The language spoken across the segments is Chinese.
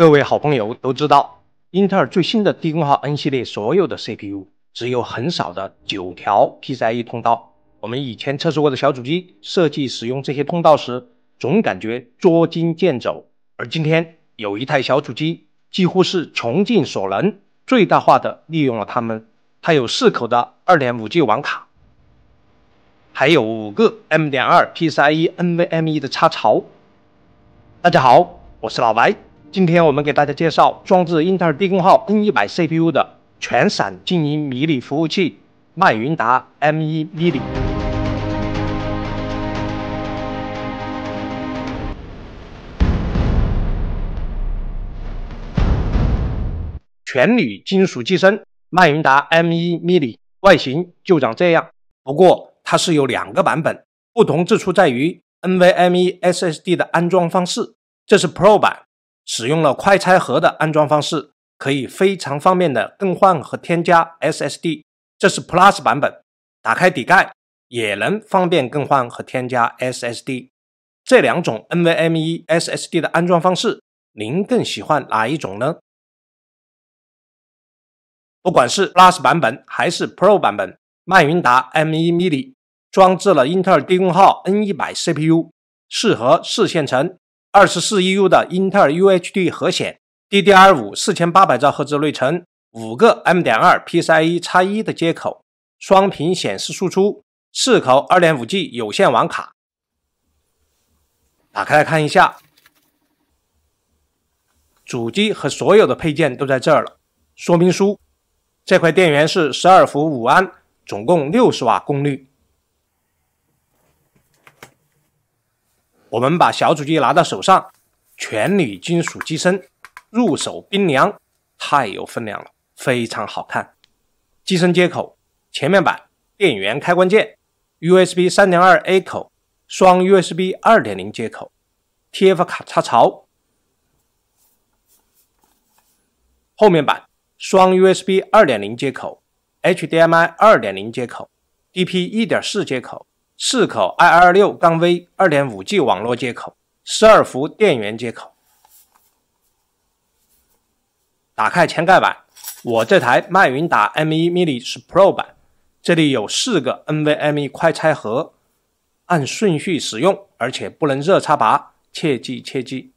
各位好朋友都知道，英特尔最新的低功耗 N 系列所有的 CPU 只有很少的九条 PCIe 通道。我们以前测试过的小主机设计使用这些通道时，总感觉捉襟见肘。而今天有一台小主机几乎是穷尽所能，最大化的利用了它们。它有四口的二点五 G 网卡，还有五个 M 点二 PCIe NVMe 的插槽。大家好，我是老白。今天我们给大家介绍装置英特尔低功耗 N 一百 CPU 的全闪静音迷你服务器漫云达 M 一迷你。全铝金属机身，漫云达 M 一迷你外形就长这样。不过它是有两个版本，不同之处在于 NVMe SSD 的安装方式。这是 Pro 版。使用了快拆盒的安装方式，可以非常方便的更换和添加 SSD。这是 Plus 版本，打开底盖也能方便更换和添加 SSD。这两种 NVMe SSD 的安装方式，您更喜欢哪一种呢？不管是 Plus 版本还是 Pro 版本，迈云达 M1 Mini 装置了英特尔低功耗 N100 CPU，适合四线程。二十四 EU 的英特尔 UHD 核显，DDR 五四千八百兆赫兹内存，五个 M 点二 PCIe 叉一的接口，双屏显示输出，四口二点五 G 有线网卡。打开来看一下，主机和所有的配件都在这儿了。说明书，这块电源是十二伏五安，总共六十瓦功率。我们把小主机拿到手上，全铝金属机身，入手冰凉，太有分量了，非常好看。机身接口，前面板电源开关键，USB 三点二 A 口，双 USB 二点零接口，TF 卡插槽。后面板双 USB 二点零接口，HDMI 二点零接口，DP 一点四接口。四口 i 二六杠 v 二点五 g 网络接口，十二伏电源接口。打开前盖板，我这台麦云达 m 1 mini 是 pro 版，这里有四个 nvme 快拆盒，按顺序使用，而且不能热插拔，切记切记。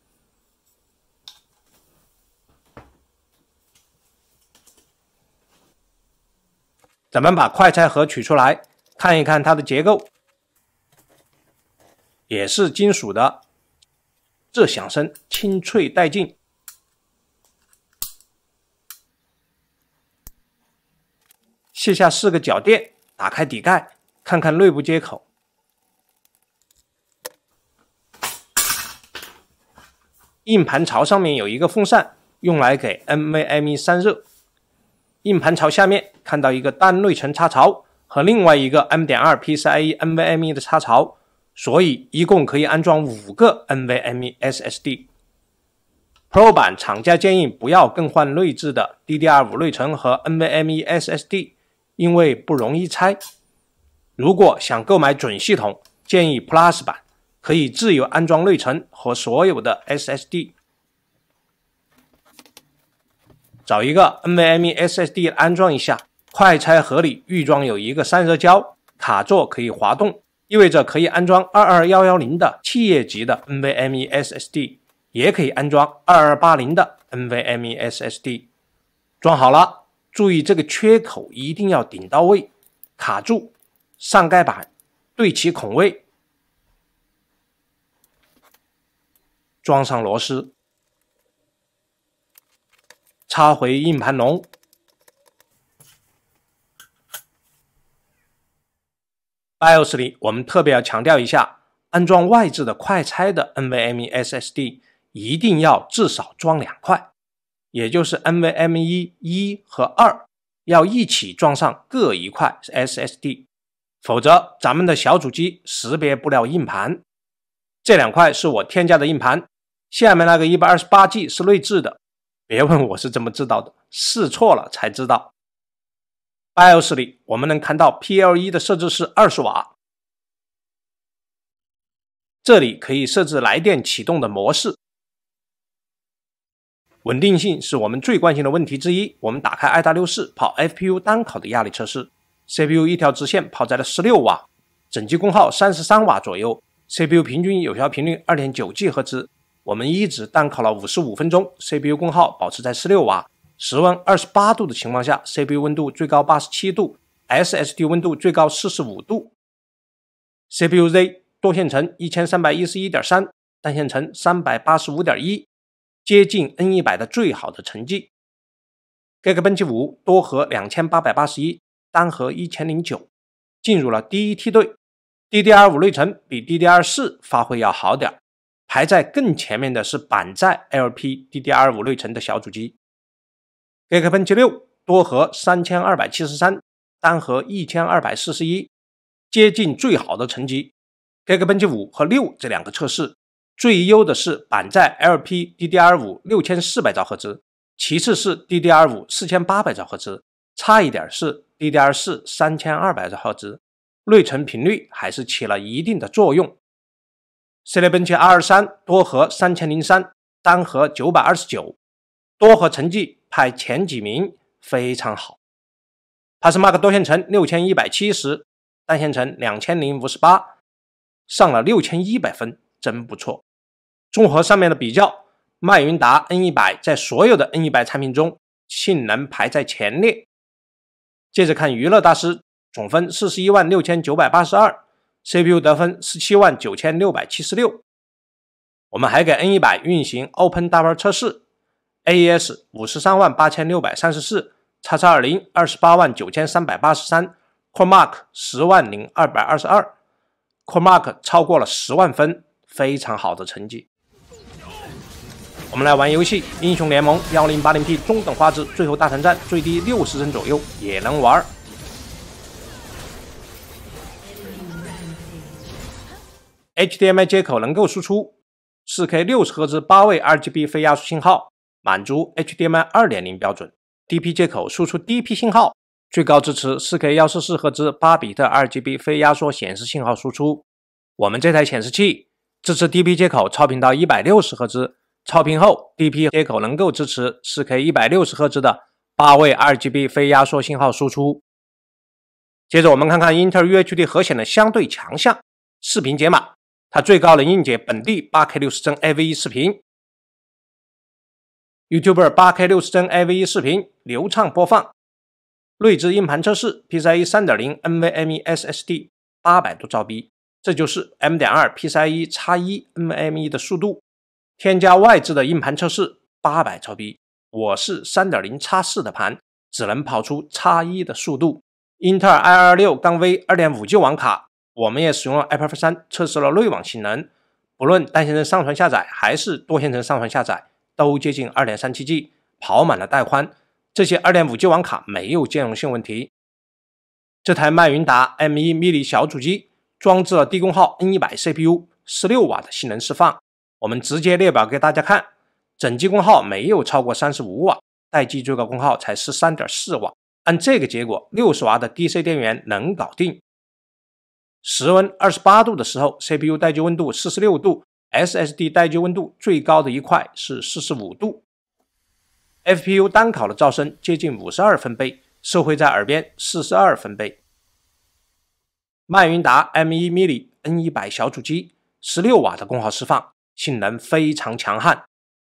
咱们把快拆盒取出来，看一看它的结构。也是金属的，这响声清脆带劲。卸下四个脚垫，打开底盖，看看内部接口。硬盘槽上面有一个风扇，用来给 NVMe 散热。硬盘槽下面看到一个单内存插槽和另外一个 M.2 PCIe NVMe 的插槽。所以一共可以安装五个 NVMe SSD。Pro 版厂家建议不要更换内置的 DDR5 内存和 NVMe SSD，因为不容易拆。如果想购买准系统，建议 Plus 版可以自由安装内存和所有的 SSD。找一个 NVMe SSD 安装一下，快拆盒里预装有一个散热胶，卡座可以滑动。意味着可以安装二二幺幺零的企业级的 NVMe SSD，也可以安装二二八零的 NVMe SSD。装好了，注意这个缺口一定要顶到位，卡住上盖板，对齐孔位，装上螺丝，插回硬盘笼。BIOS 里，我们特别要强调一下：安装外置的快拆的 NVMe SSD，一定要至少装两块，也就是 NVMe 一和二要一起装上各一块 SSD，否则咱们的小主机识别不了硬盘。这两块是我添加的硬盘，下面那个一百二十八 G 是内置的。别问我是怎么知道的，试错了才知道。BIOS 里，我们能看到 PLE 的设置是二十瓦。这里可以设置来电启动的模式。稳定性是我们最关心的问题之一。我们打开 i 达六四跑 FPU 单烤的压力测试，CPU 一条直线跑在了十六瓦，整机功耗三十三瓦左右，CPU 平均有效频率二点九 G 赫兹。我们一直单烤了五十五分钟，CPU 功耗保持在十六瓦。室温二十八度的情况下，CPU 温度最高八十七度，SSD 温度最高四十五度，CPU-Z 多线程一千三百一十一点三，单线程三百八十五点一，接近 N 一百的最好的成绩。Geekbench 五多核两千八百八十一，单核一千零九，进入了第一梯队。DDR 五内存比 DDR 四发挥要好点儿，排在更前面的是板载 LP DDR 五内存的小主机。K K 分驰六多核三千二百七十三，单核一千二百四十一，接近最好的成绩。K K 分驰五和六这两个测试，最优的是板载 L P D D R 五六千四百兆赫兹，其次是 D D R 五四千八百兆赫兹，差一点是 D D R 四三千二百兆赫兹。内存频率还是起了一定的作用。C K 奔驰 R 二三多核三千零三，单核九百二十九，多核成绩。排前几名非常好。帕斯 s s m a r k 多线程六千一百七十，单线程两千零五十八，上了六千一百分，真不错。综合上面的比较，麦云达 N 一百在所有的 N 一百产品中性能排在前列。接着看娱乐大师，总分四十一万六千九百八十二，CPU 得分十七万九千六百七十六。我们还给 N 一百运行 OpenW 测试。A.E.S 五十三万八千六百三十四，叉叉二零二十八万九千三百八十三，CoreMark 十万零二百二十二，CoreMark 超过了十万分，非常好的成绩。我们来玩游戏《英雄联盟》，幺零八零 P 中等画质，最后大团战最低六十帧左右也能玩。HDMI 接口能够输出四 K 六十赫兹八位 RGB 非压缩信号。满足 HDMI 2.0标准，DP 接口输出 DP 信号，最高支持 4K 144赫兹、八比特 r g b 非压缩显示信号输出。我们这台显示器支持 DP 接口超频到一百六十赫兹，超频后 DP 接口能够支持 4K 一百六十赫兹的八位 r g b 非压缩信号输出。接着我们看看英特尔 UHD 核显的相对强项——视频解码，它最高能硬解本地 8K 60帧 a v e 视频。YouTube 八 K 六十帧 AV1 视频流畅播放，睿智硬盘测试 PCIe 三点零 NVMe SSD 八百多兆 B，这就是 M 点二 PCIe x 一 NVMe 的速度。添加外置的硬盘测试八百兆 B，我是三点零4四的盘，只能跑出 x 一的速度。英特尔 i 二六杠 V 二点五 G 网卡，我们也使用了 i p a d f 三测试了内网性能，不论单线程上传下载还是多线程上传下载。都接近二点三七 G，跑满了带宽。这些二点五 G 网卡没有兼容性问题。这台迈云达 M 一 n i 小主机，装置了低功耗 N 一百 CPU，十六瓦的性能释放。我们直接列表给大家看，整机功耗没有超过三十五瓦，待机最高功耗才十三点四瓦。按这个结果，六十瓦的 DC 电源能搞定。室温二十八度的时候，CPU 待机温度四十六度。SSD 待机温度最高的一块是四十五度，FPU 单烤的噪声接近五十二分贝，社会在耳边四十二分贝。曼云达 M 一 Mini N 一百小主机，十六瓦的功耗释放，性能非常强悍，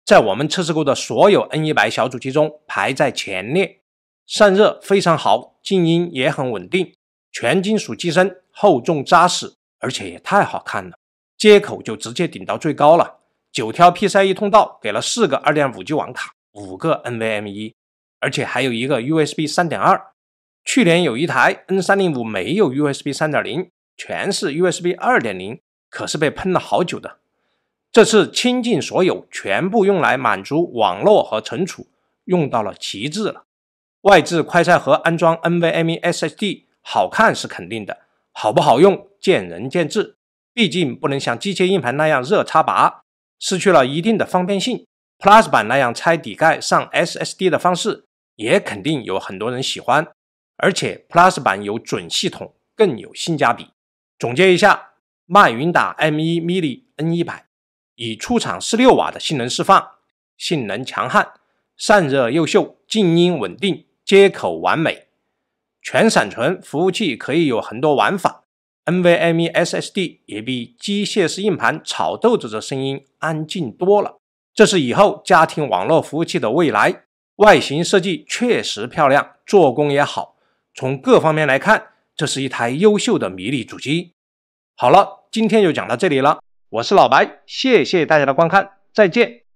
在我们测试过的所有 N 一百小主机中排在前列，散热非常好，静音也很稳定，全金属机身厚重扎实，而且也太好看了。接口就直接顶到最高了，九条 PCIe 通道给了四个 2.5G 网卡，五个 NVMe，而且还有一个 USB 3.2。去年有一台 N305 没有 USB 3.0，全是 USB 2.0，可是被喷了好久的。这次倾尽所有，全部用来满足网络和存储，用到了极致了。外置快拆盒安装 NVMe SSD，好看是肯定的，好不好用见仁见智。毕竟不能像机械硬盘那样热插拔，失去了一定的方便性。Plus 版那样拆底盖上 SSD 的方式，也肯定有很多人喜欢。而且 Plus 版有准系统，更有性价比。总结一下，迈云达 M 一 Mini N 一百，以出厂1六瓦的性能释放，性能强悍，散热优秀，静音稳定，接口完美，全闪存服务器可以有很多玩法。NVMe SSD 也比机械式硬盘炒豆子的声音安静多了。这是以后家庭网络服务器的未来。外形设计确实漂亮，做工也好，从各方面来看，这是一台优秀的迷你主机。好了，今天就讲到这里了。我是老白，谢谢大家的观看，再见。